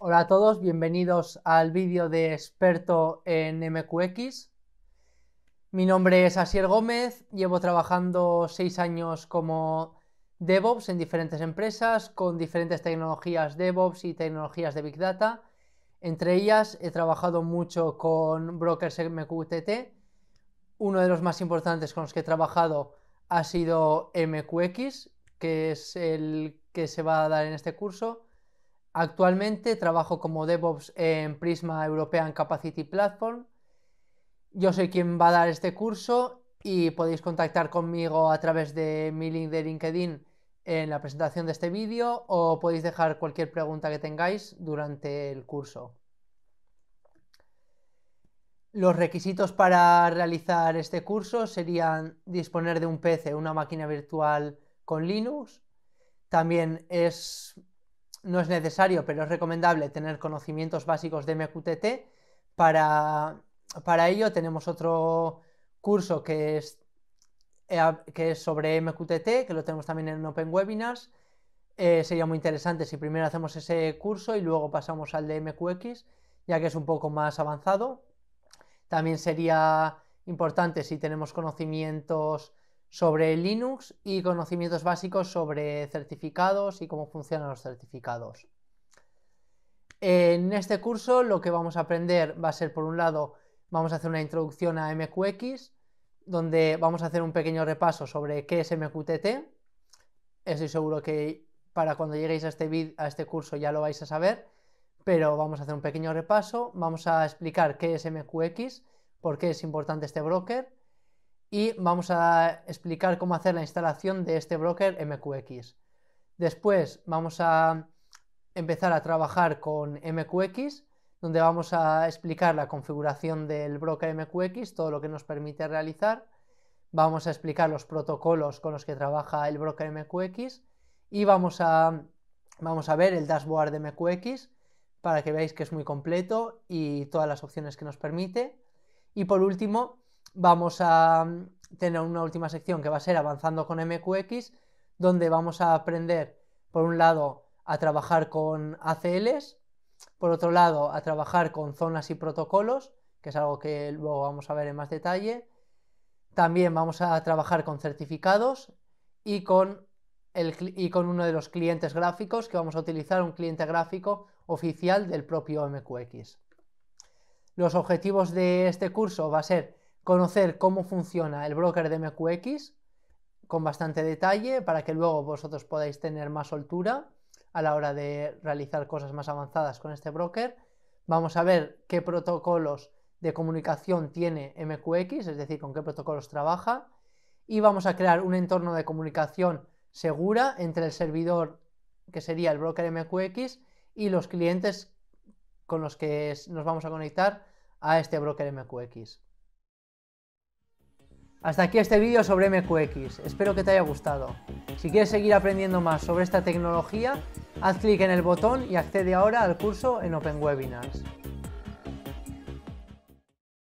Hola a todos, bienvenidos al vídeo de experto en MQX. Mi nombre es Asier Gómez, llevo trabajando seis años como DevOps en diferentes empresas con diferentes tecnologías DevOps y tecnologías de Big Data. Entre ellas he trabajado mucho con brokers MQTT. Uno de los más importantes con los que he trabajado ha sido MQX, que es el que se va a dar en este curso. Actualmente trabajo como DevOps en Prisma European Capacity Platform. Yo soy quien va a dar este curso y podéis contactar conmigo a través de mi link de LinkedIn en la presentación de este vídeo o podéis dejar cualquier pregunta que tengáis durante el curso. Los requisitos para realizar este curso serían disponer de un PC, una máquina virtual con Linux. También es no es necesario, pero es recomendable tener conocimientos básicos de MQTT. Para, ello tenemos otro curso que es, eh, que es sobre MQTT, que lo tenemos también en Open Webinars. Eh, sería muy interesante si primero hacemos ese curso y luego pasamos al de MQX, ya que es un poco más avanzado. También sería importante si tenemos conocimientos sobre Linux y conocimientos básicos sobre certificados y cómo funcionan los certificados. En este curso lo que vamos a aprender va a ser, por un lado, vamos a hacer una introducción a MQX, donde vamos a hacer un pequeño repaso sobre qué es MQTT. Estoy seguro que para cuando lleguéis a este, a este curso ya lo vais a saber, pero vamos a hacer un pequeño repaso, vamos a explicar qué es MQX, por qué es importante este broker, y vamos a explicar cómo hacer la instalación de este broker MQX. Después vamos a empezar a trabajar con MQX, donde vamos a explicar la configuración del broker MQX, todo lo que nos permite realizar. Vamos a explicar los protocolos con los que trabaja el broker MQX y vamos a, vamos a ver el dashboard de MQX para que veáis que es muy completo y todas las opciones que nos permite. Y por último, vamos a mm, tener una última sección que va a ser avanzando con MQX, donde vamos a aprender, por un lado, a trabajar con ACLs, por otro lado, a trabajar con zonas y protocolos, que es algo que luego vamos a ver en más detalle. También vamos a trabajar con certificados y con, el, y con uno de los clientes gráficos que vamos a utilizar, un cliente gráfico oficial del propio MQX. Los objetivos de este curso va a ser conocer cómo funciona el broker de MQX con bastante detalle para que luego vosotros podáis tener más soltura a la hora de realizar cosas más avanzadas con este broker. Vamos a ver qué protocolos de comunicación tiene MQX, es decir, con qué protocolos trabaja. Y vamos a crear un entorno de comunicación segura entre el servidor, que sería el broker MQX, y los clientes con los que nos vamos a conectar a este broker MQX. Hasta aquí este vídeo sobre MQX, espero que te haya gustado. Si quieres seguir aprendiendo más sobre esta tecnología, haz clic en el botón y accede ahora al curso en Open Webinars.